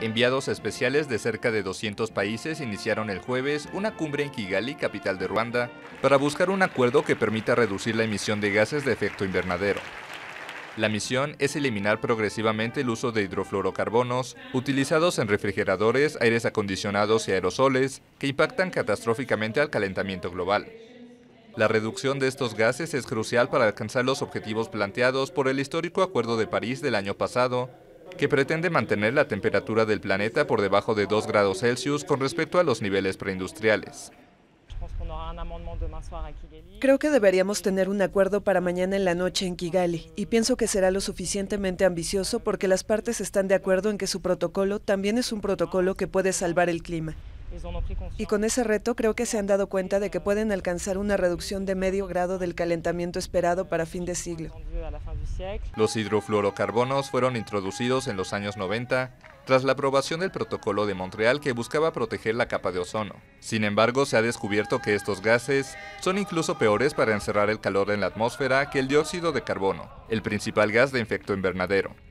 Enviados especiales de cerca de 200 países iniciaron el jueves una cumbre en Kigali, capital de Ruanda, para buscar un acuerdo que permita reducir la emisión de gases de efecto invernadero. La misión es eliminar progresivamente el uso de hidrofluorocarbonos utilizados en refrigeradores, aires acondicionados y aerosoles que impactan catastróficamente al calentamiento global. La reducción de estos gases es crucial para alcanzar los objetivos planteados por el histórico Acuerdo de París del año pasado que pretende mantener la temperatura del planeta por debajo de 2 grados Celsius con respecto a los niveles preindustriales. Creo que deberíamos tener un acuerdo para mañana en la noche en Kigali y pienso que será lo suficientemente ambicioso porque las partes están de acuerdo en que su protocolo también es un protocolo que puede salvar el clima. Y con ese reto creo que se han dado cuenta de que pueden alcanzar una reducción de medio grado del calentamiento esperado para fin de siglo. Los hidrofluorocarbonos fueron introducidos en los años 90 tras la aprobación del protocolo de Montreal que buscaba proteger la capa de ozono. Sin embargo, se ha descubierto que estos gases son incluso peores para encerrar el calor en la atmósfera que el dióxido de carbono, el principal gas de efecto invernadero.